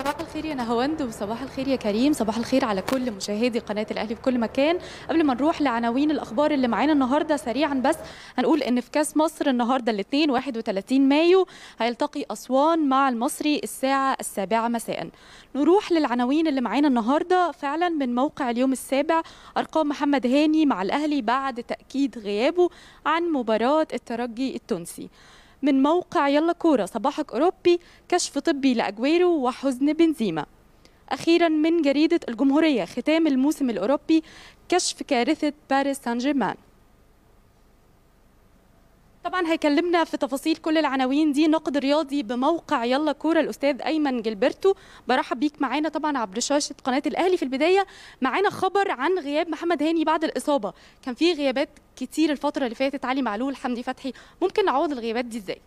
صباح الخير يا نهاوند وصباح الخير يا كريم صباح الخير على كل مشاهدي قناه الاهلي في كل مكان قبل ما نروح لعناوين الاخبار اللي معانا النهارده سريعا بس هنقول ان في كاس مصر النهارده الاثنين 31 مايو هيلتقي اسوان مع المصري الساعه السابعة مساء نروح للعناوين اللي معانا النهارده فعلا من موقع اليوم السابع ارقام محمد هاني مع الاهلي بعد تاكيد غيابه عن مباراه الترجي التونسي من موقع يلا كورة صباحك أوروبي كشف طبي لأجويرو وحزن بنزيما أخيرا من جريدة الجمهورية ختام الموسم الأوروبي كشف كارثة باريس سان جيرمان طبعا هيكلمنا في تفاصيل كل العناوين دي نقد رياضي بموقع يلا كوره الاستاذ ايمن جلبرتو برحب بيك معانا طبعا عبر شاشه قناه الاهلي في البدايه معانا خبر عن غياب محمد هاني بعد الاصابه كان في غيابات كتير الفتره اللي فاتت علي معلول حمدي فتحي ممكن نعوض الغيابات دي ازاي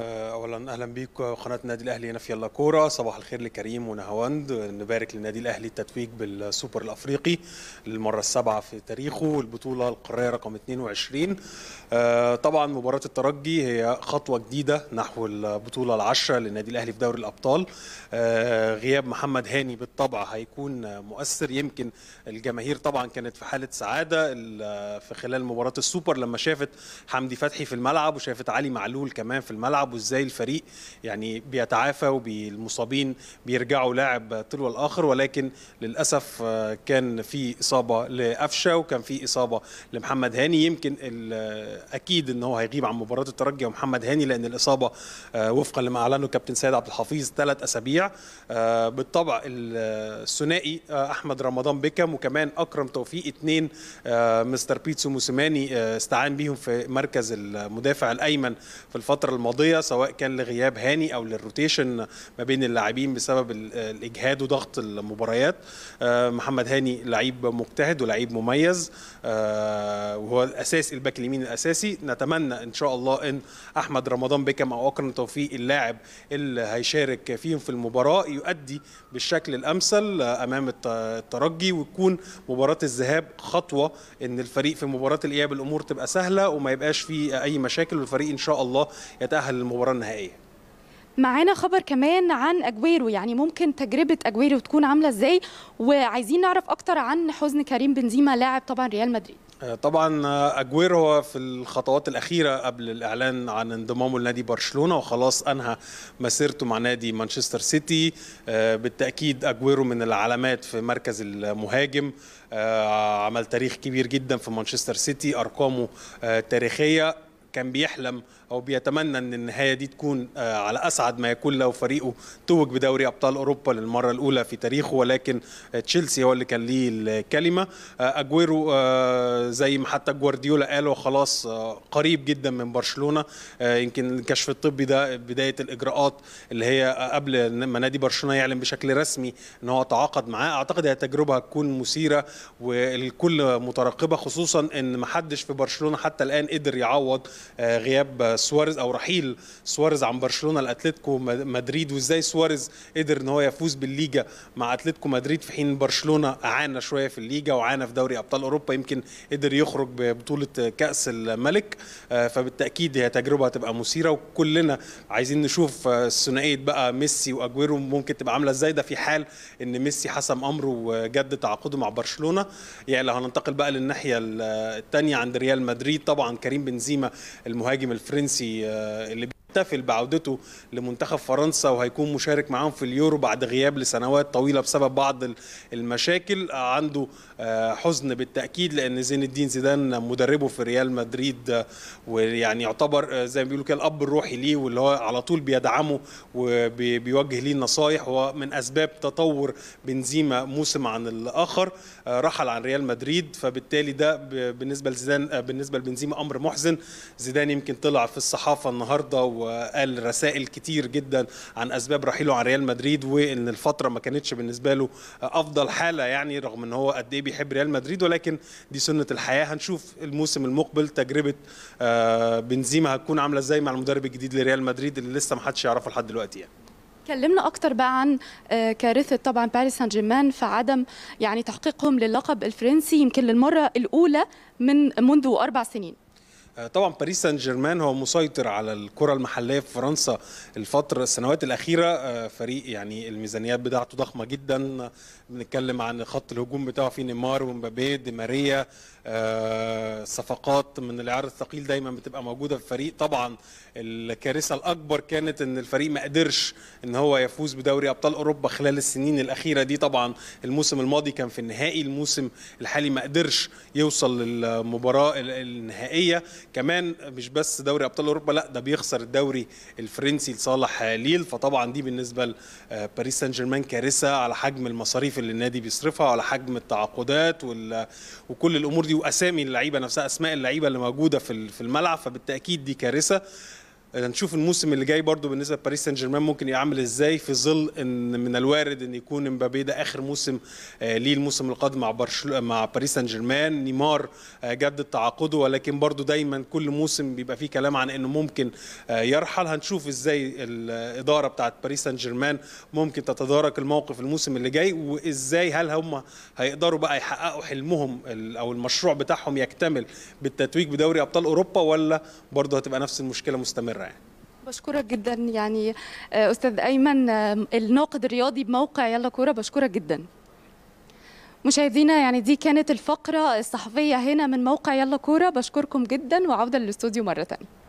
آه، اولا اهلا بيك قناه النادي الاهلي نفي الله كوره صباح الخير لكريم ونهاوند نبارك للنادي الاهلي التتويج بالسوبر الافريقي للمره السابعه في تاريخه البطوله القاريه رقم 22 آه، طبعا مباراه الترجي هي خطوه جديده نحو البطوله العشره للنادي الاهلي في دوري الابطال آه، غياب محمد هاني بالطبع هيكون مؤثر يمكن الجماهير طبعا كانت في حاله سعاده في خلال مباراه السوبر لما شافت حمدي فتحي في الملعب وشافت علي معلول كمان في الملعب الملعب وازاي الفريق يعني بيتعافى والمصابين بيرجعوا لاعب تلو الاخر ولكن للاسف آه، كان في اصابه لقفشه وكان في اصابه لمحمد هاني يمكن آه، اكيد ان هو هيغيب عن مباراه الترجي ومحمد هاني لان الاصابه آه، وفقا لما اعلنه كابتن سيد عبد الحفيظ ثلاث اسابيع بالطبع الثنائي احمد رمضان بكم وكمان اكرم توفيق اثنين مستر بيتسو موسيماني استعان بيهم في مركز المدافع الايمن في الفتره الماضيه سواء كان لغياب هاني او للروتيشن ما بين اللاعبين بسبب الاجهاد وضغط المباريات آه، محمد هاني لعيب مجتهد ولعيب مميز آه، وهو الاساس الباك اليمين الاساسي نتمنى ان شاء الله ان احمد رمضان بكم او اكرم توفيق اللاعب اللي هيشارك فيهم في المباراه يؤدي بالشكل الامثل امام الترجي ويكون مباراه الذهاب خطوه ان الفريق في مباراه الاياب الامور تبقى سهله وما يبقاش في اي مشاكل والفريق ان شاء الله يتاهل المباراه النهائيه معانا خبر كمان عن اجويرو يعني ممكن تجربه اجويرو تكون عامله ازاي وعايزين نعرف اكتر عن حزن كريم بنزيما لاعب طبعا ريال مدريد آه، طبعا آه، اجويرو هو في الخطوات الاخيره قبل الاعلان عن انضمامه لنادي برشلونه وخلاص انهى مسيرته مع نادي مانشستر سيتي آه، بالتاكيد اجويرو من العلامات في مركز المهاجم عمل تاريخ كبير جدا في مانشستر سيتي ارقامه تاريخيه كان بيحلم او بيتمنى ان النهايه دي تكون آه، على اسعد ما يكون لو فريقه توج بدوري ابطال اوروبا للمره الاولى في تاريخه ولكن آه، تشيلسي هو اللي كان ليه الكلمه آه، اجويرو زي ما حتى جوارديولا قال خلاص قريب جدا من برشلونه يمكن الكشف الطبي ده بدايه الاجراءات اللي هي قبل ما نادي برشلونه يعلن بشكل رسمي ان هو تعاقد معاه اعتقد هي تجربه هتكون مثيره والكل مترقبه خصوصا ان محدش في برشلونه حتى الان قدر يعوض غياب سواريز او رحيل سواريز عن برشلونه لاتلتيكو مدريد وازاي سواريز قدر ان هو يفوز بالليجا مع اتلتيكو مدريد في حين برشلونه عانى شويه في الليجا وعانى في دوري ابطال اوروبا يمكن قدر يخرج ببطوله كاس الملك آه، فبالتاكيد هي تجربه هتبقى مثيره وكلنا عايزين نشوف آه، ثنائيه بقى ميسي واجويرو ممكن تبقى عامله ازاي ده في حال ان ميسي حسم امره وجد تعاقده مع برشلونه يعني لو هننتقل بقى للناحيه الثانيه عند ريال مدريد طبعا كريم بنزيما المهاجم الفرنسي Euh, si احتفل بعودته لمنتخب فرنسا وهيكون مشارك معاهم في اليورو بعد غياب لسنوات طويله بسبب بعض المشاكل آه، عنده آه، حزن بالتاكيد لان زين الدين زيدان مدربه في ريال مدريد آه، ويعني يعتبر زي ما بيقولوا كده الاب الروحي ليه واللي هو على طول بيدعمه وبيوجه ليه النصايح ومن اسباب تطور بنزيما موسم عن الاخر رحل عن ريال مدريد فبالتالي ده بالنسبه لزيدان بالنسبه لبنزيما امر محزن زيدان يمكن طلع في الصحافه النهارده وقال رسائل كتير جدا عن اسباب رحيله عن ريال مدريد وان الفتره ما كانتش بالنسبه له افضل حاله يعني رغم ان هو قد ايه بيحب ريال مدريد ولكن دي سنه الحياه هنشوف الموسم المقبل تجربه آه، بنزيما هتكون عامله ازاي مع المدرب الجديد لريال مدريد اللي لسه ما حدش يعرفه لحد دلوقتي يعني. كلمنا اكثر بقى عن آه، كارثه طبعا باريس سان جيرمان في عدم يعني تحقيقهم للقب الفرنسي يمكن للمره الاولى من منذ اربع سنين آه، طبعا باريس سان جيرمان هو مسيطر على الكره المحليه في فرنسا الفتره السنوات الاخيره آه، فريق يعني الميزانيات بتاعته ضخمه جدا بنتكلم عن خط الهجوم بتاعه في نيمار ومبابي دي ماريا آه، صفقات من العيار الثقيل دايما بتبقى موجوده في الفريق طبعا الكارثه الاكبر كانت ان الفريق ما قدرش ان هو يفوز بدوري ابطال اوروبا خلال السنين الاخيره دي طبعا الموسم الماضي كان في النهائي الموسم الحالي ما قدرش يوصل للمباراه النهائيه كمان مش بس دوري ابطال اوروبا لا ده بيخسر الدوري الفرنسي لصالح ليل فطبعا دي بالنسبه لباريس سان جيرمان كارثه على حجم المصاريف اللي النادي بيصرفها وعلى حجم التعاقدات وكل الامور دي واسامي اللعيبه نفسها اسماء اللعيبه اللي موجوده في الملعب فبالتاكيد دي كارثه هنشوف الموسم اللي جاي برضو بالنسبه لباريس سان جيرمان ممكن يعمل ازاي في ظل ان من الوارد ان يكون امبابي ده اخر موسم آه، ليه الموسم القادم مع برشلونه مع باريس سان جيرمان نيمار آه، جدد تعاقده ولكن برضو دايما كل موسم بيبقى فيه كلام عن انه ممكن آه، يرحل هنشوف ازاي الاداره بتاعت باريس سان جيرمان ممكن تتدارك الموقف الموسم اللي جاي وازاي هل هم هيقدروا بقى يحققوا حلمهم او المشروع بتاعهم يكتمل بالتتويج بدوري ابطال اوروبا ولا برضو هتبقى نفس المشكله مستمره بشكرك جدا يعني آه، استاذ ايمن آه، الناقد الرياضي بموقع يلا كوره بشكرك جدا مشاهدينا يعني دي كانت الفقره الصحفيه هنا من موقع يلا كوره بشكركم جدا وعوده للاستوديو مره ثانيه